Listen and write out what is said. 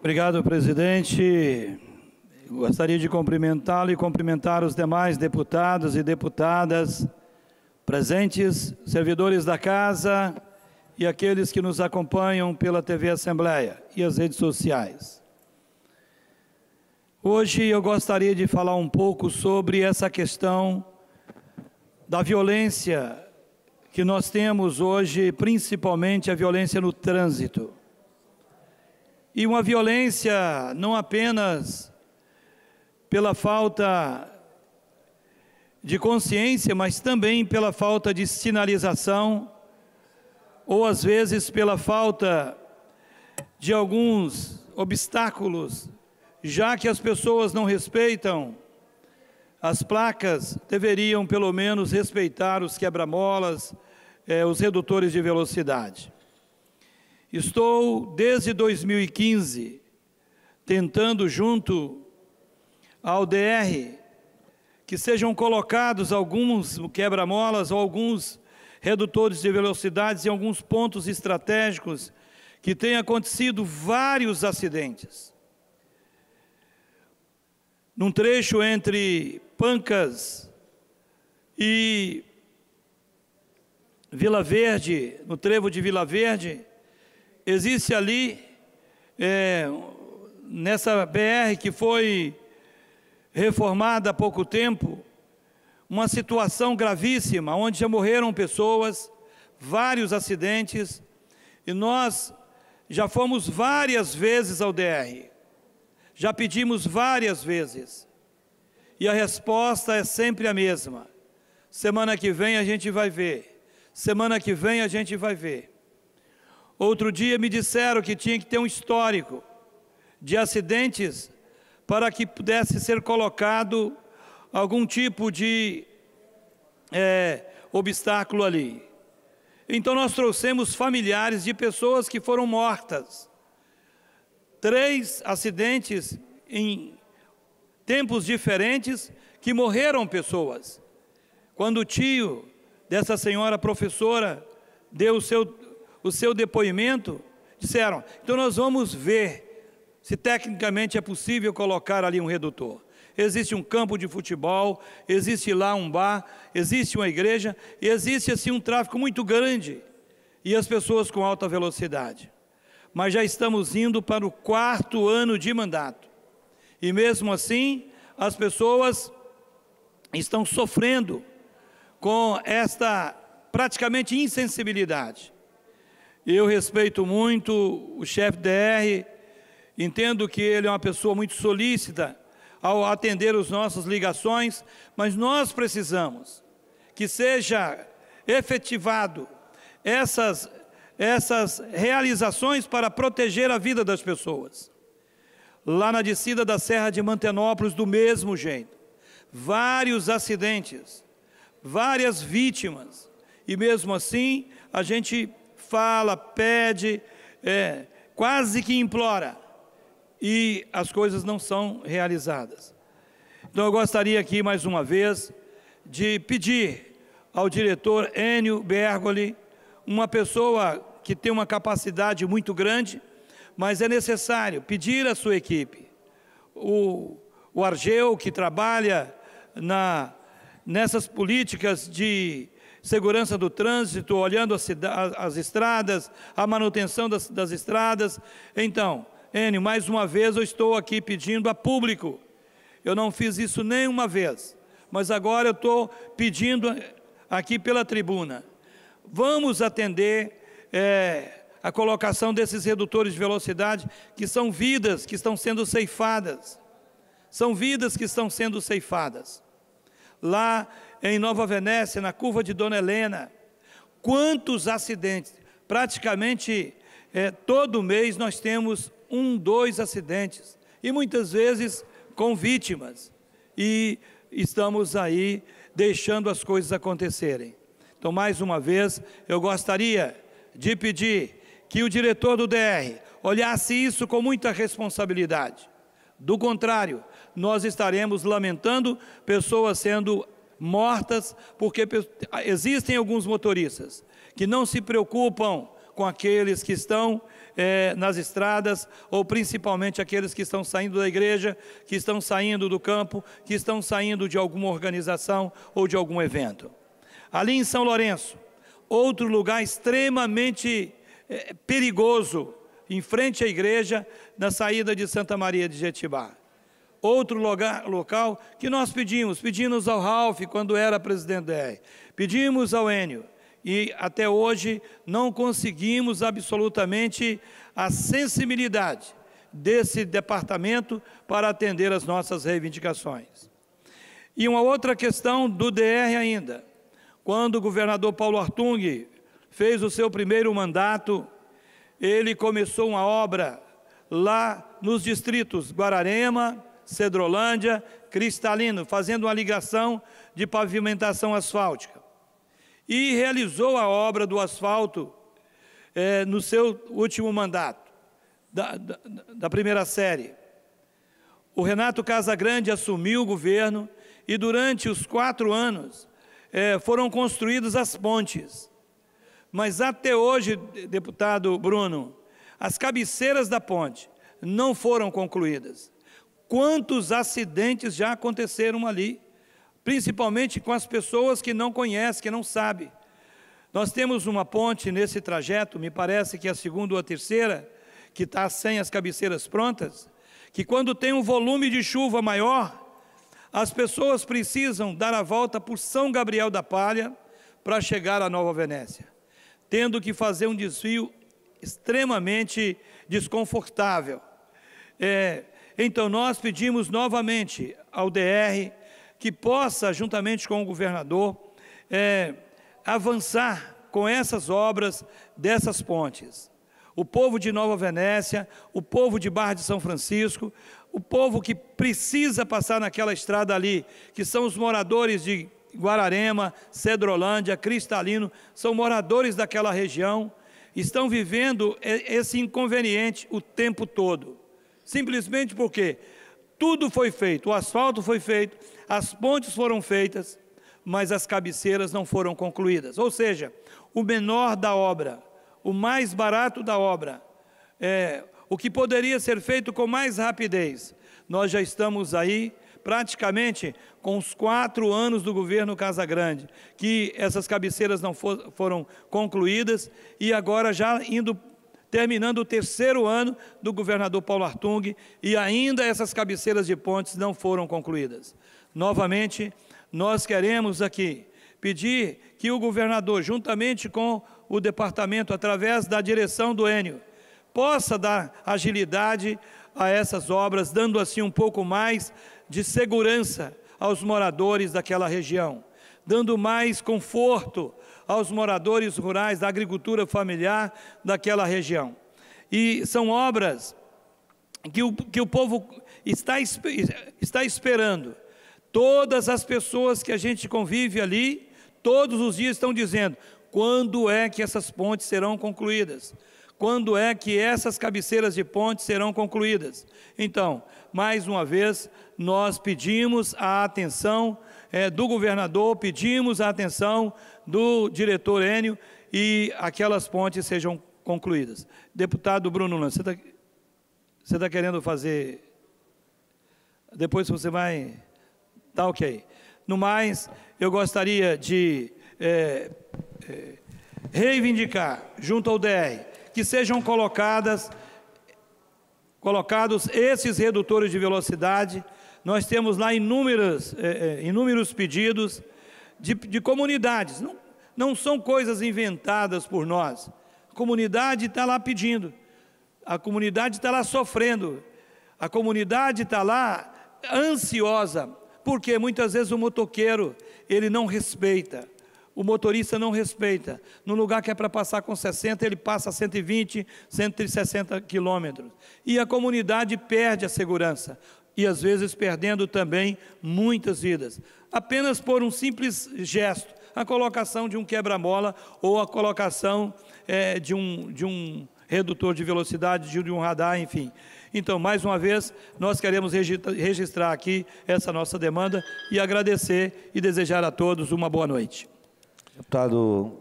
Obrigado, presidente. Gostaria de cumprimentá-lo e cumprimentar os demais deputados e deputadas presentes, servidores da casa e aqueles que nos acompanham pela TV Assembleia e as redes sociais. Hoje eu gostaria de falar um pouco sobre essa questão da violência que nós temos hoje, principalmente a violência no trânsito e uma violência não apenas pela falta de consciência, mas também pela falta de sinalização, ou às vezes pela falta de alguns obstáculos, já que as pessoas não respeitam as placas, deveriam pelo menos respeitar os quebra-molas, eh, os redutores de velocidade. Estou desde 2015 tentando, junto ao DR, que sejam colocados alguns quebra-molas ou alguns redutores de velocidades em alguns pontos estratégicos que têm acontecido vários acidentes. Num trecho entre Pancas e Vila Verde, no trevo de Vila Verde, existe ali, é, nessa BR que foi reformada há pouco tempo, uma situação gravíssima, onde já morreram pessoas, vários acidentes, e nós já fomos várias vezes ao DR, já pedimos várias vezes, e a resposta é sempre a mesma. Semana que vem a gente vai ver, semana que vem a gente vai ver. Outro dia me disseram que tinha que ter um histórico de acidentes para que pudesse ser colocado algum tipo de é, obstáculo ali. Então nós trouxemos familiares de pessoas que foram mortas. Três acidentes em tempos diferentes que morreram pessoas. Quando o tio dessa senhora professora deu o seu o seu depoimento, disseram: então nós vamos ver se tecnicamente é possível colocar ali um redutor. Existe um campo de futebol, existe lá um bar, existe uma igreja, existe assim um tráfego muito grande e as pessoas com alta velocidade. Mas já estamos indo para o quarto ano de mandato. E mesmo assim, as pessoas estão sofrendo com esta praticamente insensibilidade. Eu respeito muito o chefe DR, entendo que ele é uma pessoa muito solícita ao atender as nossas ligações, mas nós precisamos que seja efetivado essas, essas realizações para proteger a vida das pessoas. Lá na descida da Serra de Mantenópolis, do mesmo jeito, vários acidentes, várias vítimas, e mesmo assim a gente fala, pede, é, quase que implora, e as coisas não são realizadas. Então eu gostaria aqui mais uma vez de pedir ao diretor Enio Bergoli, uma pessoa que tem uma capacidade muito grande, mas é necessário pedir à sua equipe. O, o Argeu, que trabalha na, nessas políticas de segurança do trânsito, olhando as, as estradas, a manutenção das, das estradas. Então, Enio, mais uma vez eu estou aqui pedindo a público. Eu não fiz isso nenhuma vez, mas agora eu estou pedindo aqui pela tribuna. Vamos atender é, a colocação desses redutores de velocidade, que são vidas que estão sendo ceifadas. São vidas que estão sendo ceifadas lá em Nova Venécia, na curva de Dona Helena. Quantos acidentes! Praticamente é, todo mês nós temos um, dois acidentes, e muitas vezes com vítimas. E estamos aí deixando as coisas acontecerem. Então, mais uma vez, eu gostaria de pedir que o diretor do DR olhasse isso com muita responsabilidade. Do contrário, nós estaremos lamentando pessoas sendo mortas, porque existem alguns motoristas que não se preocupam com aqueles que estão é, nas estradas, ou principalmente aqueles que estão saindo da igreja, que estão saindo do campo, que estão saindo de alguma organização ou de algum evento. Ali em São Lourenço, outro lugar extremamente é, perigoso, em frente à igreja, na saída de Santa Maria de Jetibá outro lugar, local que nós pedimos. Pedimos ao Ralph, quando era presidente da R. Pedimos ao Enio. E até hoje não conseguimos absolutamente a sensibilidade desse departamento para atender as nossas reivindicações. E uma outra questão do DR ainda. Quando o governador Paulo Artung fez o seu primeiro mandato, ele começou uma obra lá nos distritos Guararema, Cedrolândia, Cristalino, fazendo uma ligação de pavimentação asfáltica. E realizou a obra do asfalto é, no seu último mandato, da, da, da primeira série. O Renato Casagrande assumiu o governo e, durante os quatro anos, é, foram construídas as pontes. Mas até hoje, deputado Bruno, as cabeceiras da ponte não foram concluídas. Quantos acidentes já aconteceram ali, principalmente com as pessoas que não conhecem, que não sabem. Nós temos uma ponte nesse trajeto, me parece que é a segunda ou a terceira, que está sem as cabeceiras prontas, que quando tem um volume de chuva maior, as pessoas precisam dar a volta por São Gabriel da Palha para chegar à Nova Venécia, tendo que fazer um desvio extremamente desconfortável. É, então nós pedimos novamente ao DR que possa, juntamente com o governador, é, avançar com essas obras dessas pontes. O povo de Nova Venécia, o povo de Barra de São Francisco, o povo que precisa passar naquela estrada ali, que são os moradores de Guararema, Cedrolândia, Cristalino, são moradores daquela região, estão vivendo esse inconveniente o tempo todo simplesmente porque tudo foi feito, o asfalto foi feito, as pontes foram feitas, mas as cabeceiras não foram concluídas. Ou seja, o menor da obra, o mais barato da obra, é, o que poderia ser feito com mais rapidez. Nós já estamos aí praticamente com os quatro anos do governo Casa Grande, que essas cabeceiras não for, foram concluídas e agora já indo terminando o terceiro ano do governador Paulo Artung e ainda essas cabeceiras de pontes não foram concluídas. Novamente, nós queremos aqui pedir que o governador, juntamente com o departamento, através da direção do Enio, possa dar agilidade a essas obras, dando assim um pouco mais de segurança aos moradores daquela região dando mais conforto aos moradores rurais da agricultura familiar daquela região. E são obras que o, que o povo está, está esperando. Todas as pessoas que a gente convive ali, todos os dias estão dizendo: quando é que essas pontes serão concluídas? Quando é que essas cabeceiras de pontes serão concluídas? Então, mais uma vez, nós pedimos a atenção é, do governador, pedimos a atenção do diretor Enio e aquelas pontes sejam concluídas. Deputado Bruno Luna, você está tá querendo fazer... Depois você vai... Tá ok. No mais, eu gostaria de é, é, reivindicar junto ao DR que sejam colocadas, colocados esses redutores de velocidade nós temos lá inúmeros, é, inúmeros pedidos de, de comunidades. Não, não são coisas inventadas por nós. A comunidade está lá pedindo, a comunidade está lá sofrendo, a comunidade está lá ansiosa, porque muitas vezes o motoqueiro ele não respeita. O motorista não respeita. No lugar que é para passar com 60, ele passa 120, 160 quilômetros. E a comunidade perde a segurança e às vezes perdendo também muitas vidas, apenas por um simples gesto, a colocação de um quebra-mola ou a colocação é, de, um, de um redutor de velocidade, de um radar, enfim. Então, mais uma vez, nós queremos registrar aqui essa nossa demanda e agradecer e desejar a todos uma boa noite. Deputado.